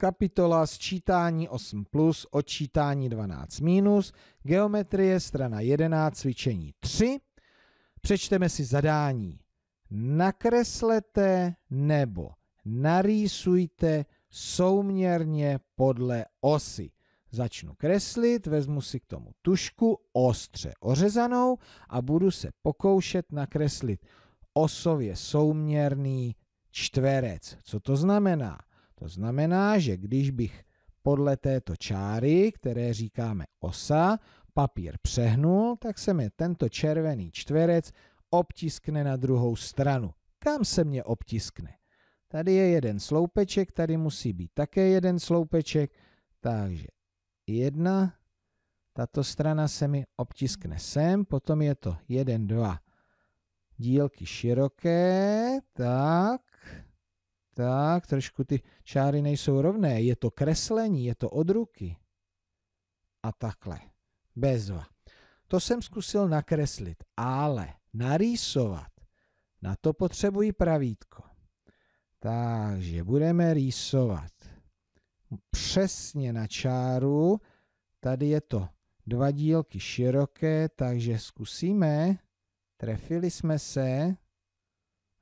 kapitola sčítání 8 plus, odčítání 12 minus, geometrie strana 11, cvičení 3. Přečteme si zadání. Nakreslete nebo narýsujte souměrně podle osy. Začnu kreslit, vezmu si k tomu tušku ostře ořezanou a budu se pokoušet nakreslit osově souměrný čtverec. Co to znamená? To znamená, že když bych podle této čáry, které říkáme osa, papír přehnul, tak se mi tento červený čtverec obtiskne na druhou stranu. Kam se mě obtiskne? Tady je jeden sloupeček, tady musí být také jeden sloupeček, takže jedna, tato strana se mi obtiskne sem, potom je to jeden, dva dílky široké, tak tak, trošku ty čáry nejsou rovné. Je to kreslení, je to od ruky. A takhle. Bezva. To jsem zkusil nakreslit, ale narýsovat. Na to potřebuji pravítko. Takže budeme rýsovat. Přesně na čáru. Tady je to dva dílky široké, takže zkusíme. Trefili jsme se.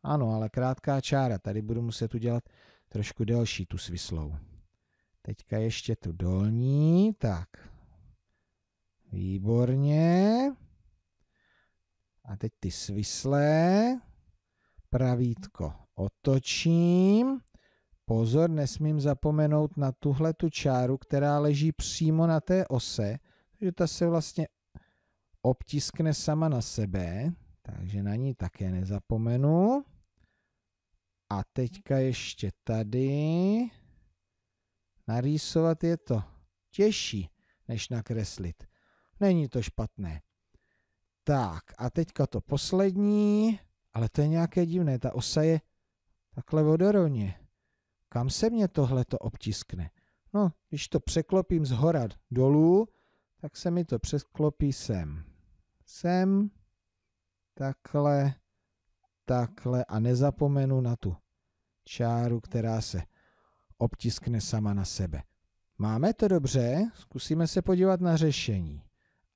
Ano, ale krátká čára, tady budu muset udělat trošku delší tu svislou. Teďka ještě tu dolní, tak. Výborně. A teď ty svislé. Pravítko otočím. Pozor, nesmím zapomenout na tuhle tu čáru, která leží přímo na té ose, takže ta se vlastně obtiskne sama na sebe, takže na ní také nezapomenu. A teďka ještě tady. Narýsovat je to těžší, než nakreslit. Není to špatné. Tak, a teďka to poslední, ale to je nějaké divné, ta osa je takhle vodorovně. Kam se mě tohle to obtiskne? No, když to překlopím z hora dolů, tak se mi to překlopí sem. Sem, takhle, takhle a nezapomenu na tu čáru, která se obtiskne sama na sebe. Máme to dobře? Zkusíme se podívat na řešení.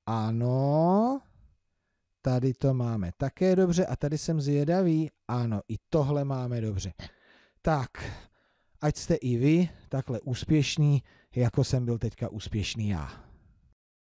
Ano, tady to máme také dobře a tady jsem zvědavý. Ano, i tohle máme dobře. Tak, ať jste i vy takhle úspěšní, jako jsem byl teďka úspěšný já.